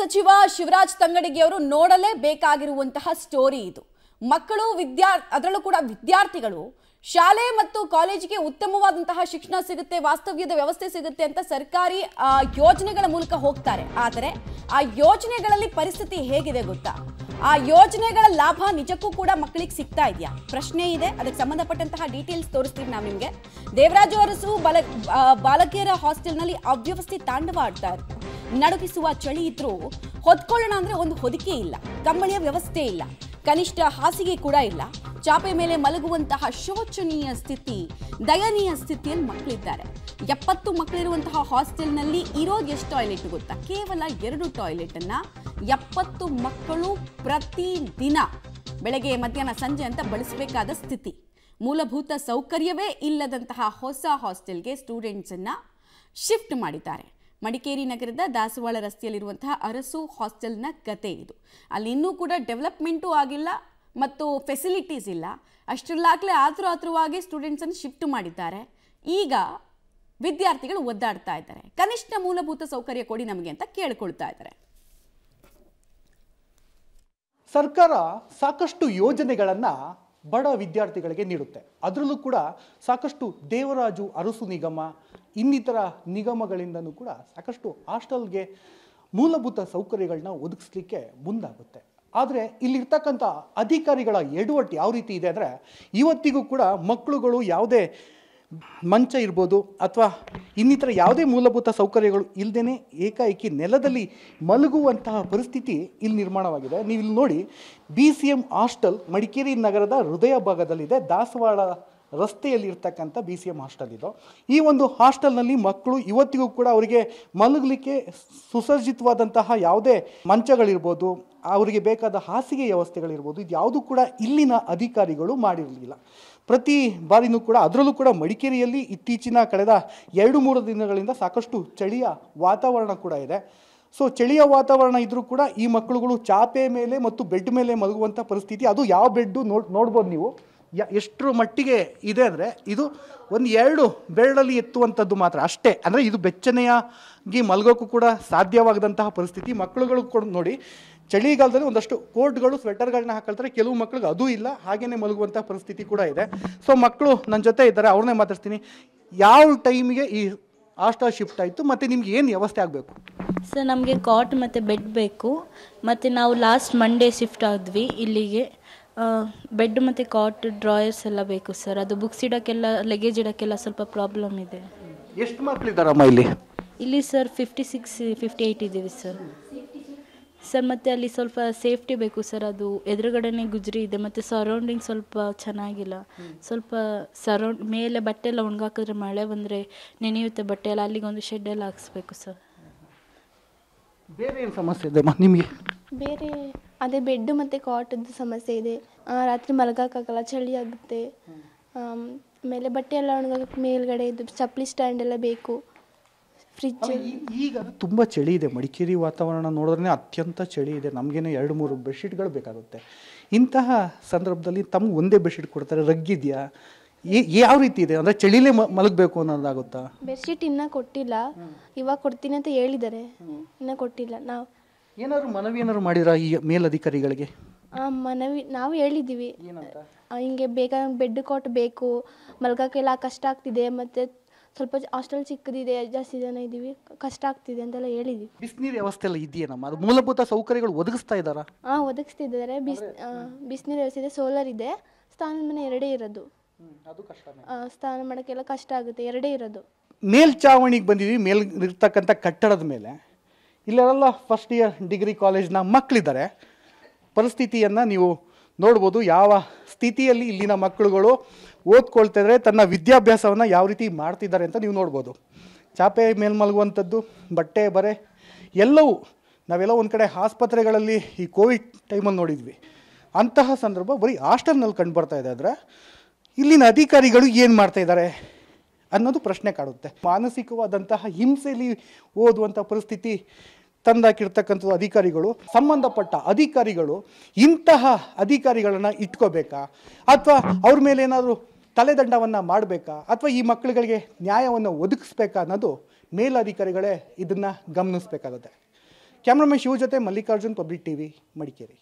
ಸಚಿವ ಶಿವರಾಜ್ ಅವರು ನೋಡಲೇ ಬೇಕಾಗಿರುವಂತಹ ಸ್ಟೋರಿ ಇದು ಮಕ್ಕಳು ವಿದ್ಯಾರ್ ಅದರಲ್ಲೂ ಕೂಡ ವಿದ್ಯಾರ್ಥಿಗಳು ಶಾಲೆ ಮತ್ತು ಕಾಲೇಜಿಗೆ ಉತ್ತಮವಾದಂತಹ ಶಿಕ್ಷಣ ಸಿಗುತ್ತೆ ವಾಸ್ತವ್ಯದ ವ್ಯವಸ್ಥೆ ಸಿಗುತ್ತೆ ಅಂತ ಸರ್ಕಾರಿ ಯೋಜನೆಗಳ ಮೂಲಕ ಹೋಗ್ತಾರೆ ಆದರೆ ಆ ಯೋಜನೆಗಳಲ್ಲಿ ಪರಿಸ್ಥಿತಿ ಹೇಗಿದೆ ಗೊತ್ತಾ ಆ ಯೋಜನೆಗಳ ಲಾಭ ನಿಜಕ್ಕೂ ಕೂಡ ಮಕ್ಕಳಿಗೆ ಸಿಗ್ತಾ ಇದೆಯಾ ಪ್ರಶ್ನೆ ಇದೆ ಅದಕ್ಕೆ ಸಂಬಂಧಪಟ್ಟಂತಹ ಡೀಟೇಲ್ಸ್ ತೋರಿಸ್ತೀವಿ ನಾವು ನಿಮಗೆ ದೇವರಾಜ್ ಅರಸು ಬಾಲ ಬಾಲಕಿಯರ ಹಾಸ್ಟೆಲ್ನಲ್ಲಿ ಅವ್ಯವಸ್ಥೆ ತಾಂಡವ ಆಡ್ತಾ ನಡುಗಿಸುವ ಚಳಿ ಇದ್ರೂ ಹೊದ್ಕೊಳ್ಳೋಣ ಅಂದರೆ ಒಂದು ಹೊದಿಕೆ ಇಲ್ಲ ಕಂಬಳಿಯ ವ್ಯವಸ್ಥೆ ಇಲ್ಲ ಕನಿಷ್ಠ ಹಾಸಿಗೆ ಕೂಡ ಇಲ್ಲ ಚಾಪೆ ಮೇಲೆ ಮಲಗುವಂತಹ ಶೋಚನೀಯ ಸ್ಥಿತಿ ದಯನೀಯ ಸ್ಥಿತಿಯಲ್ಲಿ ಮಕ್ಕಳಿದ್ದಾರೆ ಎಪ್ಪತ್ತು ಮಕ್ಕಳಿರುವಂತಹ ಹಾಸ್ಟೆಲ್ನಲ್ಲಿ ಇರೋದು ಎಷ್ಟು ಟಾಯ್ಲೆಟ್ ಗೊತ್ತಾ ಕೇವಲ ಎರಡು ಟಾಯ್ಲೆಟನ್ನು ಎಪ್ಪತ್ತು ಮಕ್ಕಳು ಪ್ರತಿ ದಿನ ಬೆಳಗ್ಗೆ ಮಧ್ಯಾಹ್ನ ಸಂಜೆ ಅಂತ ಬಳಸಬೇಕಾದ ಸ್ಥಿತಿ ಮೂಲಭೂತ ಸೌಕರ್ಯವೇ ಇಲ್ಲದಂತಹ ಹೊಸ ಹಾಸ್ಟೆಲ್ಗೆ ಸ್ಟೂಡೆಂಟ್ಸನ್ನು ಶಿಫ್ಟ್ ಮಾಡಿದ್ದಾರೆ ಮಡಿಕೇರಿ ನಗರದ ದಾಸವಾಳ ರಸ್ತೆಯಲ್ಲಿರುವಂತಹ ಅರಸು ಹಾಸ್ಟೆಲ್ನ ಕತೆ ಇದು ಅಲ್ಲಿ ಇನ್ನೂ ಕೂಡ ಡೆವಲಪ್ಮೆಂಟೂ ಆಗಿಲ್ಲ ಮತ್ತು ಫೆಸಿಲಿಟೀಸ್ ಇಲ್ಲ ಅಷ್ಟರಲ್ಲಾಗಲೇ ಆತುರ ಆತುರವಾಗಿ ಸ್ಟೂಡೆಂಟ್ಸನ್ನು ಶಿಫ್ಟ್ ಮಾಡಿದ್ದಾರೆ ಈಗ ವಿದ್ಯಾರ್ಥಿಗಳು ಒದ್ದಾಡ್ತಾ ಇದ್ದಾರೆ ಕನಿಷ್ಠ ಮೂಲಭೂತ ಸೌಕರ್ಯ ಕೊಡಿ ನಮಗೆ ಅಂತ ಕೇಳಿಕೊಳ್ತಾ ಇದ್ದಾರೆ ಸರ್ಕಾರ ಸಾಕಷ್ಟು ಯೋಜನೆಗಳನ್ನು ಬಡ ವಿದ್ಯಾರ್ಥಿಗಳಿಗೆ ನೀಡುತ್ತೆ ಅದರಲ್ಲೂ ಕೂಡ ಸಾಕಷ್ಟು ದೇವರಾಜು ಅರಸು ನಿಗಮ ಇನ್ನಿತರ ನಿಗಮಗಳಿಂದನೂ ಕೂಡ ಸಾಕಷ್ಟು ಹಾಸ್ಟೆಲ್ಗೆ ಮೂಲಭೂತ ಸೌಕರ್ಯಗಳನ್ನ ಒದಗಿಸ್ಲಿಕ್ಕೆ ಮುಂದಾಗುತ್ತೆ ಆದರೆ ಇಲ್ಲಿರ್ತಕ್ಕಂಥ ಅಧಿಕಾರಿಗಳ ಎಡವಟ್ಟು ಯಾವ ರೀತಿ ಇದೆ ಅಂದರೆ ಇವತ್ತಿಗೂ ಕೂಡ ಮಕ್ಕಳುಗಳು ಯಾವುದೇ ಮಂಚ ಇರ್ಬೋದು ಅಥವಾ ಇನ್ನಿತರ ಯಾವುದೇ ಮೂಲಭೂತ ಸೌಕರ್ಯಗಳು ಇಲ್ಲದೇ ಏಕಾಏಕಿ ನೆಲದಲ್ಲಿ ಮಲಗುವಂತಹ ಪರಿಸ್ಥಿತಿ ಇಲ್ಲಿ ನಿರ್ಮಾಣವಾಗಿದೆ ನೀವು ಇಲ್ಲಿ ನೋಡಿ B C M hostel Madikeri ನಗರದ ಹೃದಯ ಭಾಗದಲ್ಲಿದೆ ದಾಸವಾಳ ರಸ್ತೆಯಲ್ಲಿ ಇರ್ತಕ್ಕಂಥ ಬಿ ಸಿ ಎಮ್ ಹಾಸ್ಟೆಲ್ ಇದು ಈ ಒಂದು ಹಾಸ್ಟೆಲ್ನಲ್ಲಿ ಮಕ್ಕಳು ಇವತ್ತಿಗೂ ಕೂಡ ಅವರಿಗೆ ಮಲಗಲಿಕ್ಕೆ ಸುಸಜ್ಜಿತವಾದಂತಹ ಯಾವುದೇ ಮಂಚಗಳಿರ್ಬೋದು ಅವರಿಗೆ ಬೇಕಾದ ಹಾಸಿಗೆ ವ್ಯವಸ್ಥೆಗಳಿರ್ಬೋದು ಇದು ಯಾವುದೂ ಕೂಡ ಇಲ್ಲಿನ ಅಧಿಕಾರಿಗಳು ಮಾಡಿರಲಿಲ್ಲ ಪ್ರತಿ ಬಾರಿನೂ ಕೂಡ ಅದರಲ್ಲೂ ಕೂಡ ಮಡಿಕೇರಿಯಲ್ಲಿ ಇತ್ತೀಚಿನ ಕಳೆದ ಎರಡು ಮೂರು ದಿನಗಳಿಂದ ಸಾಕಷ್ಟು ಚಳಿಯ ವಾತಾವರಣ ಕೂಡ ಇದೆ ಸೊ ಚಳಿಯ ವಾತಾವರಣ ಇದ್ದರೂ ಕೂಡ ಈ ಮಕ್ಕಳುಗಳು ಚಾಪೆ ಮೇಲೆ ಮತ್ತು ಬೆಡ್ ಮೇಲೆ ಮಲಗುವಂಥ ಪರಿಸ್ಥಿತಿ ಅದು ಯಾವ ಬೆಡ್ಡು ನೋಡ್ ನೋಡ್ಬೋದು ನೀವು ಯ ಎಷ್ಟರ ಮಟ್ಟಿಗೆ ಇದೆ ಅಂದರೆ ಇದು ಒಂದು ಎರಡು ಬೆರಳಲ್ಲಿ ಎತ್ತುವಂಥದ್ದು ಮಾತ್ರ ಅಷ್ಟೇ ಅಂದರೆ ಇದು ಬೆಚ್ಚನೆಯಾಗಿ ಮಲಗೋಕ್ಕೂ ಕೂಡ ಸಾಧ್ಯವಾಗದಂತಹ ಪರಿಸ್ಥಿತಿ ಮಕ್ಕಳುಗಳು ಕೂಡ ನೋಡಿ ಚಳಿಗಾಲದಲ್ಲಿ ಒಂದಷ್ಟು ಕೋಟ್ಗಳು ಸ್ವೆಟರ್ಗಳನ್ನ ಹಾಕೊಳ್ತಾರೆ ಕೆಲವು ಮಕ್ಳಿಗೆ ಅದೂ ಇಲ್ಲ ಹಾಗೇ ಮಲಗುವಂಥ ಪರಿಸ್ಥಿತಿ ಕೂಡ ಇದೆ ಸೊ ಮಕ್ಕಳು ನನ್ನ ಜೊತೆ ಇದ್ದಾರೆ ಅವ್ರನ್ನೇ ಮಾತಾಡ್ತೀನಿ ಯಾವ ಟೈಮಿಗೆ ಈ ಹಾಸ್ಟೆಲ್ ಶಿಫ್ಟ್ ಆಯಿತು ಮತ್ತು ನಿಮ್ಗೆ ಏನು ವ್ಯವಸ್ಥೆ ಆಗಬೇಕು ಸರ್ ನಮಗೆ ಕಾಟ್ ಮತ್ತು ಬೆಡ್ ಬೇಕು ಮತ್ತು ನಾವು ಲಾಸ್ಟ್ ಮಂಡೇ ಶಿಫ್ಟ್ ಆದ್ವಿ ಇಲ್ಲಿಗೆ ಬೆಡ್ ಮತ್ತು ಕಾಟ್ ಡ್ರಾಯರ್ಸ್ ಎಲ್ಲ ಬೇಕು ಸರ್ ಅದು ಬುಕ್ಸ್ ಇಡೋಕ್ಕೆಲ್ಲ ಲಗೇಜ್ ಇಡೋಕ್ಕೆಲ್ಲ ಸ್ವಲ್ಪ ಪ್ರಾಬ್ಲಮ್ ಇದೆ ಎಷ್ಟು ಮಕ್ಕಳಿದ್ದಾರಮ್ಮ ಇಲ್ಲಿ ಇಲ್ಲಿ sir fifty six fifty eight ಇದ್ದೀವಿ ಸರ್ ಸರ್ ಮತ್ತು ಅಲ್ಲಿ ಸ್ವಲ್ಪ ಸೇಫ್ಟಿ ಬೇಕು ಸರ್ ಅದು ಎದುರುಗಡೆನೇ ಗುಜರಿ ಇದೆ ಮತ್ತು ಸರೌಂಡಿಂಗ್ ಸ್ವಲ್ಪ ಚೆನ್ನಾಗಿಲ್ಲ ಸ್ವಲ್ಪ ಸರೌಂಡ್ ಮೇಲೆ ಬಟ್ಟೆ ಎಲ್ಲ ಒಣಗಾಕಿದ್ರೆ ಮಳೆ ಬಂದರೆ ನೆನೆಯುತ್ತೆ ಬಟ್ಟೆ ಎಲ್ಲ ಒಂದು ಶೆಡ್ ಎಲ್ಲ ಹಾಕ್ಸ್ಬೇಕು ಸರ್ ಬೇರೆ ಏನು ಸಮಸ್ಯೆ ಇದೆ ನಿಮಗೆ ಬೇರೆ ಅದೇ ಬೆಡ್ ಮತ್ತು ಕಾಟದ್ದು ಸಮಸ್ಯೆ ಇದೆ ರಾತ್ರಿ ಮಲಗೋಕ್ಕಾಗಲ್ಲ ಚಳಿ ಆಗುತ್ತೆ ಆಮೇಲೆ ಬಟ್ಟೆ ಎಲ್ಲ ಮೇಲ್ಗಡೆ ಇದು ಚಪ್ಪಲಿ ಸ್ಟ್ಯಾಂಡ್ ಎಲ್ಲ ಬೇಕು ಫ್ರಿಜ್ ಈಗ ತುಂಬ ಚಳಿ ಇದೆ ಮಡಿಕೇರಿ ವಾತಾವರಣ ನೋಡಿದ್ರೆ ಅತ್ಯಂತ ಚಳಿ ಇದೆ ನಮಗೇನ ಎರಡು ಮೂರು ಬೆಡ್ಶೀಟ್ಗಳು ಬೇಕಾಗುತ್ತೆ ಇಂತಹ ಸಂದರ್ಭದಲ್ಲಿ ತಮ್ಗೆ ಒಂದೇ ಬೆಡ್ಶೀಟ್ ಕೊಡ್ತಾರೆ ರಗ್ಗಿದೆಯಾ ಯಾವ ರೀತಿ ಇದೆ ಅಂದ್ರೆ ಚಳಿಲೇ ಮಲಗಬೇಕು ಅನ್ನೋದಾಗುತ್ತಾ ಬೆಡ್ಶೀಟ್ ಇನ್ನ ಕೊಟ್ಟಿಲ್ಲ ಇವಾಗ ಕೊಡ್ತೀನಿ ಅಂತ ಹೇಳಿದ್ದಾರೆ ಇನ್ನ ಕೊಟ್ಟಿಲ್ಲ ನಾವು ಏನಾದ್ರು ಮನವಿ ಏನಾದ್ರು ಮಾಡಿದ್ರ ಈ ಮೇಲಧಿಕಾರಿಗಳಿಗೆ ಆ, ಮನವಿ ನಾವು ಹೇಳಿದ್ದೀವಿ ಹಿಂಗೆ ಬೇಗ ಬೆಡ್ ಕಾಟ್ ಬೇಕು ಕಷ್ಟ ಆಗ್ತಿದೆ ಮತ್ತೆ ಸ್ವಲ್ಪ ಹಾಸ್ಟೆಲ್ ಚಿಕ್ಕದಿದೆ ಜಾಸ್ತಿ ಜನ ಇದ್ದೀವಿ ಕಷ್ಟ ಆಗ್ತಿದೆ ಅಂತೆಲ್ಲ ಹೇಳಿದ್ವಿ ಬಿಸಿನೀರು ವ್ಯವಸ್ಥೆ ಎಲ್ಲ ಇದೆಯೇನಮ್ಮ ಅದು ಮೂಲಭೂತ ಸೌಕರ್ಯಗಳು ಒದಗಿಸ್ತಾ ಇದ್ದಾರಾ ಹಾಂ ಒದಗಿಸ್ತಿದ್ದಾರೆ ಬಿಸ್ ಬಿಸಿನೀರು ವ್ಯವಸ್ಥೆ ಸೋಲಾರ್ ಇದೆ ಮನೆ ಎರಡೇ ಇರೋದು ಅದು ಕಷ್ಟನೇ ಆ, ಸ್ನಾನ ಮಾಡೋಕ್ಕೆಲ್ಲ ಕಷ್ಟ ಆಗುತ್ತೆ ಎರಡೇ ಇರೋದು ಮೇಲ್ಚಾವಣಿಗೆ ಬಂದಿದ್ವಿ ಮೇಲ್ ಇರ್ತಕ್ಕಂಥ ಕಟ್ಟಡದ ಮೇಲೆ ಇಲ್ಲೆಲ್ಲ ಫಸ್ಟ್ ಇಯರ್ ಡಿಗ್ರಿ ಕಾಲೇಜ್ನ ಮಕ್ಕಳಿದ್ದಾರೆ ಪರಿಸ್ಥಿತಿಯನ್ನು ನೀವು ನೋಡ್ಬೋದು ಯಾವ ಸ್ಥಿತಿಯಲ್ಲಿ ಇಲ್ಲಿನ ಮಕ್ಕಳುಗಳು ಓದ್ಕೊಳ್ತಿದ್ರೆ ತನ್ನ ವಿದ್ಯಾಭ್ಯಾಸವನ್ನು ಯಾವ ರೀತಿ ಮಾಡ್ತಿದ್ದಾರೆ ಅಂತ ನೀವು ನೋಡ್ಬೋದು ಚಾಪೆ ಮೇಲ್ಮಲಗುವಂಥದ್ದು ಬಟ್ಟೆ ಬರೆ ಎಲ್ಲವೂ ನಾವೆಲ್ಲ ಒಂದು ಕಡೆ ಆಸ್ಪತ್ರೆಗಳಲ್ಲಿ ಈ ಕೋವಿಡ್ ಟೈಮಲ್ಲಿ ನೋಡಿದ್ವಿ ಅಂತಹ ಸಂದರ್ಭ ಬರೀ ಹಾಸ್ಟೆಲ್ನಲ್ಲಿ ಕಂಡು ಬರ್ತಾ ಇದೆ ಆದರೆ ಇಲ್ಲಿನ ಅಧಿಕಾರಿಗಳು ಏನು ಮಾಡ್ತಾಯಿದ್ದಾರೆ ಅನ್ನೋದು ಪ್ರಶ್ನೆ ಕಾಡುತ್ತೆ ಮಾನಸಿಕವಾದಂತಹ ಹಿಂಸೆಯಲ್ಲಿ ಓದುವಂಥ ಪರಿಸ್ಥಿತಿ ತಂದಾಕಿರ್ತಕ್ಕಂಥದ್ದು ಅಧಿಕಾರಿಗಳು ಸಂಬಂಧಪಟ್ಟ ಅಧಿಕಾರಿಗಳು ಇಂತಹ ಅಧಿಕಾರಿಗಳನ್ನು ಇಟ್ಕೋಬೇಕಾ ಅಥವಾ ಅವ್ರ ಮೇಲೆ ಏನಾದರೂ ತಲೆದಂಡವನ್ನು ಮಾಡಬೇಕಾ ಅಥವಾ ಈ ಮಕ್ಕಳುಗಳಿಗೆ ನ್ಯಾಯವನ್ನು ಒದಗಿಸ್ಬೇಕಾ ಅನ್ನೋದು ಮೇಲಧಿಕಾರಿಗಳೇ ಇದನ್ನು ಗಮನಿಸಬೇಕಾಗುತ್ತೆ ಕ್ಯಾಮ್ರಾಮನ್ ಶಿವ ಜೊತೆ Mallikarjun public T V Madikeri